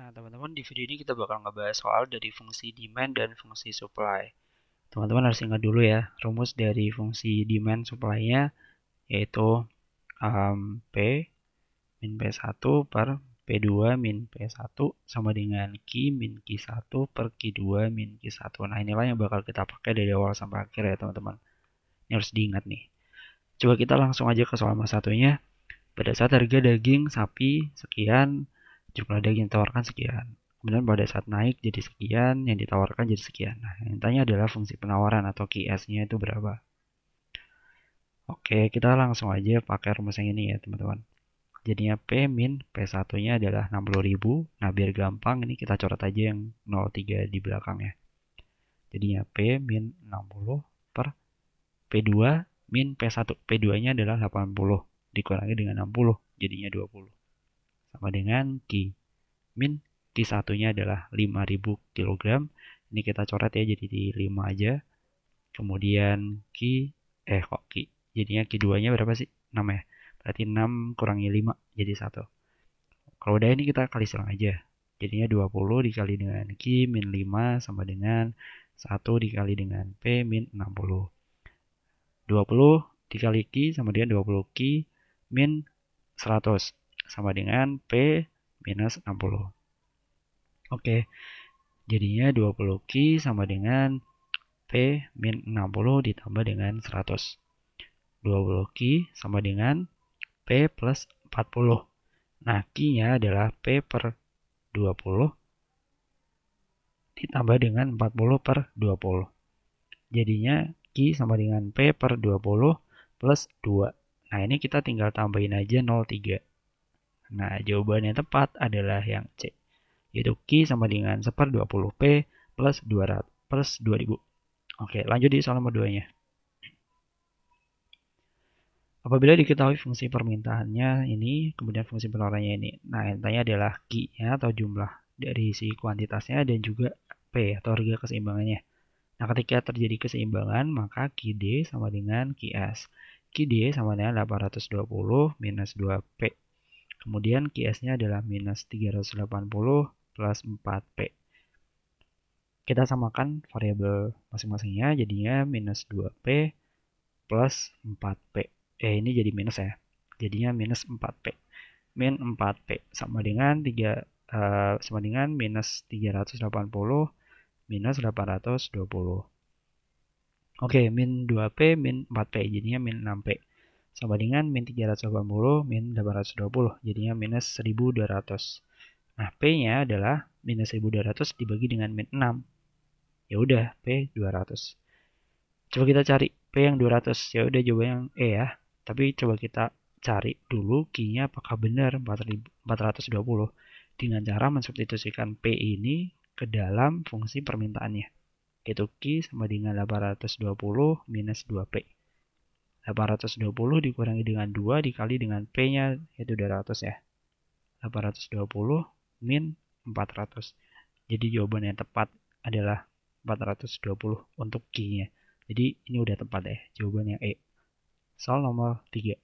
Nah, teman-teman, di video ini kita bakal ngebahas soal dari fungsi demand dan fungsi supply. Teman-teman harus ingat dulu ya, rumus dari fungsi demand supply-nya yaitu um, P min P1 per P2 min P1 sama dengan Q min Q1 per Q2 min Q1. Nah, inilah yang bakal kita pakai dari awal sampai akhir ya, teman-teman. Ini harus diingat nih. Coba kita langsung aja ke soal satunya. Pada saat harga daging sapi sekian, jumlah daging yang ditawarkan sekian. Kemudian pada saat naik jadi sekian, yang ditawarkan jadi sekian. Nah, yang tanya adalah fungsi penawaran atau QS-nya itu berapa. Oke, kita langsung aja pakai rumus yang ini ya, teman-teman. Jadinya P min P1-nya adalah 60.000. Nah, biar gampang, ini kita coret aja yang 03 di belakangnya. Jadinya P min 60 per P2 min P1. P2-nya adalah 80 dikurangi dengan 60, jadinya 20 sama dengan Q. Min Q1 nya adalah 5000 kg. Ini kita coret ya jadi di 5 aja. Kemudian Q, eh kok Q. Jadinya Q2 nya berapa sih? 6 ya. Berarti 6 kurangi 5 jadi 1. Kalau udah ini kita kali silang aja. Jadinya 20 dikali dengan Q min 5 sama dengan 1 dikali dengan P min 60. 20 dikali Q sama dengan 20 Q min 100 sama dengan P minus 60. Oke, jadinya 20 Q sama dengan P min 60 ditambah dengan 100. 20 Q sama dengan P plus 40. Nah, Q-nya adalah P per 20 ditambah dengan 40 per 20. Jadinya Q sama dengan P per 20 plus 2. Nah, ini kita tinggal tambahin aja 03. Nah, jawaban yang tepat adalah yang C, yaitu Q sama dengan 1 per 20P plus 200 plus 2000. Oke, lanjut di soal nomor 2-nya. Apabila diketahui fungsi permintaannya ini, kemudian fungsi penawarannya ini. Nah, yang tanya adalah Q-nya atau jumlah dari si kuantitasnya dan juga P atau harga keseimbangannya. Nah, ketika terjadi keseimbangan, maka QD sama dengan QS. QD sama dengan 820 minus 2P Kemudian QS-nya adalah minus 380 plus 4P. Kita samakan variabel masing-masingnya, jadinya minus 2P plus 4P. Eh, ini jadi minus ya. Jadinya minus 4P. Min 4P sama dengan 3 uh, eh, sama dengan minus 380 minus 820. Oke, min 2P, min 4P, jadinya min 6P sama dengan min 380 min 820 jadinya minus 1200 nah P nya adalah minus 1200 dibagi dengan min 6 ya udah P 200 coba kita cari P yang 200 ya udah coba yang E ya tapi coba kita cari dulu Q nya apakah benar 420 dengan cara mensubstitusikan P ini ke dalam fungsi permintaannya yaitu Q sama dengan 820 minus 2P 820 dikurangi dengan 2 dikali dengan P-nya yaitu 200 ya. 820 min 400. Jadi jawaban yang tepat adalah 420 untuk G-nya. Jadi ini udah tepat ya, jawaban yang E. Soal nomor 3.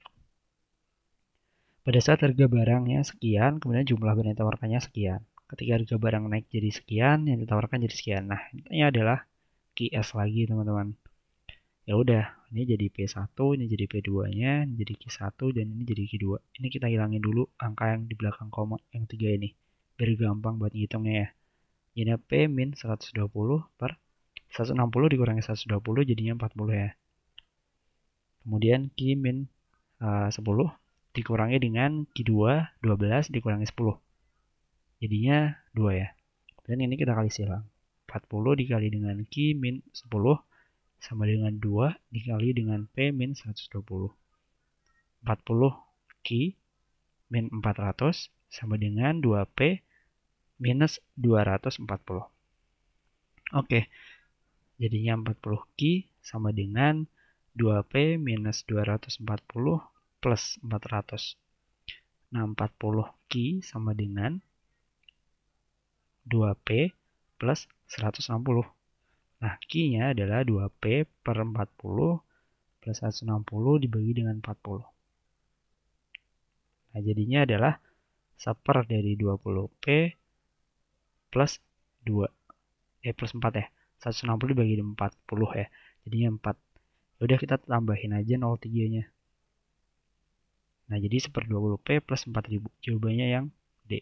Pada saat harga barangnya sekian, kemudian jumlah barang yang ditawarkannya sekian. Ketika harga barang naik jadi sekian, yang ditawarkan jadi sekian. Nah, ini adalah QS lagi teman-teman ya udah ini jadi P1 ini jadi P2 nya ini jadi Q1 dan ini jadi Q2 ini kita hilangin dulu angka yang di belakang koma yang tiga ini biar gampang buat ngitungnya ya ini P min 120 per 160 dikurangi 120 jadinya 40 ya kemudian Q min eh, uh, 10 dikurangi dengan Q2 12 dikurangi 10 jadinya 2 ya dan ini kita kali silang 40 dikali dengan Q min 10 sama dengan 2 dikali dengan P min 120. 40 Q min 400 sama dengan 2P minus 240. Oke, jadinya 40 Q sama dengan 2P minus 240 plus 400. Nah, 40 Q sama dengan 2P plus 160. Nah, Q-nya adalah 2P per 40 plus 160 dibagi dengan 40. Nah, jadinya adalah per dari 20P plus 2. Eh, plus 4 ya. 160 dibagi dengan 40 ya. Jadinya 4. Ya udah kita tambahin aja 03-nya. Nah, jadi 1 per 20P plus 4000. Jawabannya yang D.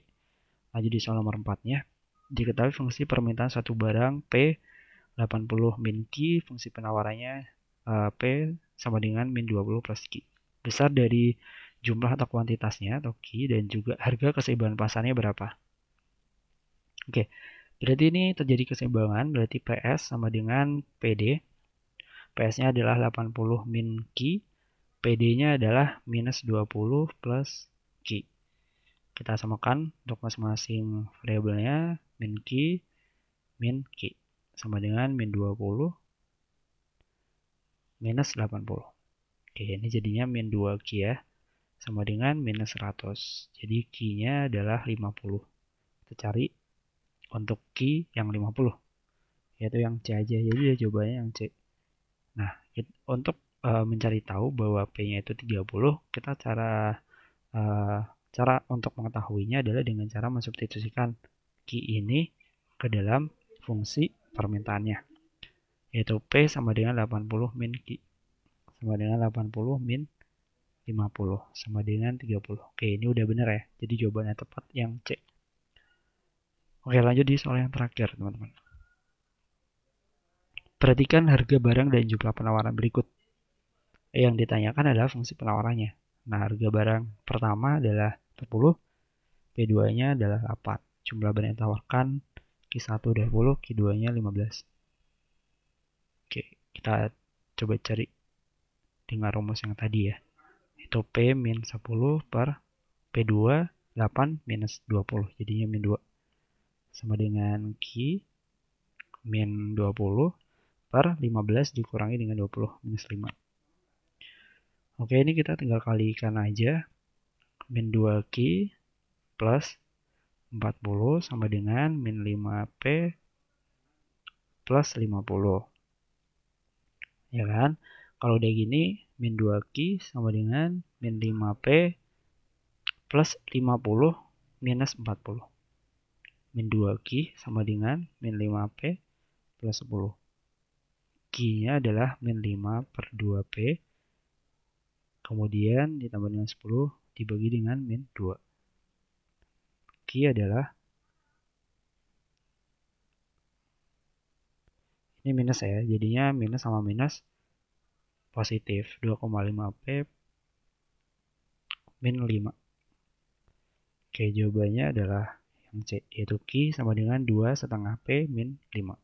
Nah, jadi soal nomor 4-nya. Diketahui fungsi permintaan satu barang P 80 min Q, fungsi penawarannya uh, P sama dengan min 20 plus Q. Besar dari jumlah atau kuantitasnya atau Q dan juga harga keseimbangan pasarnya berapa. Oke, berarti ini terjadi keseimbangan, berarti PS sama dengan PD. PS-nya adalah 80 min Q, PD-nya adalah minus 20 plus Q. Kita samakan untuk masing-masing variabelnya min Q, min Q sama dengan min 20 minus 80. Oke, ini jadinya min 2 Q ya, sama dengan minus 100. Jadi Q-nya adalah 50. Kita cari untuk Q yang 50, yaitu yang C aja. Jadi jawabannya yang C. Nah, it, untuk uh, mencari tahu bahwa P-nya itu 30, kita cara uh, cara untuk mengetahuinya adalah dengan cara mensubstitusikan Q ini ke dalam fungsi permintaannya yaitu P sama dengan 80 min Q sama dengan 80 min 50 sama dengan 30 oke ini udah bener ya jadi jawabannya tepat yang C oke lanjut di soal yang terakhir teman-teman perhatikan harga barang dan jumlah penawaran berikut yang ditanyakan adalah fungsi penawarannya nah harga barang pertama adalah 10 P2 nya adalah 8 jumlah barang yang ditawarkan Q1 udah 10, Q2-nya 15. Oke, kita coba cari dengan rumus yang tadi ya. Itu P min 10 per P2 8 minus 20, jadinya min 2. Sama dengan Q min 20 per 15 dikurangi dengan 20, minus 5. Oke, ini kita tinggal kalikan aja. Min 2Q plus 40 sama dengan min 5P plus 50. Ya kan? Kalau udah gini, min 2Q sama dengan min 5P plus 50 minus 40. Min 2Q sama dengan min 5P plus 10. Q-nya adalah min 5 per 2P. Kemudian ditambah dengan 10 dibagi dengan min 2 lagi adalah ini minus ya jadinya minus sama minus positif 2,5p min 5 oke jawabannya adalah yang C yaitu Q sama dengan 2 setengah P min 5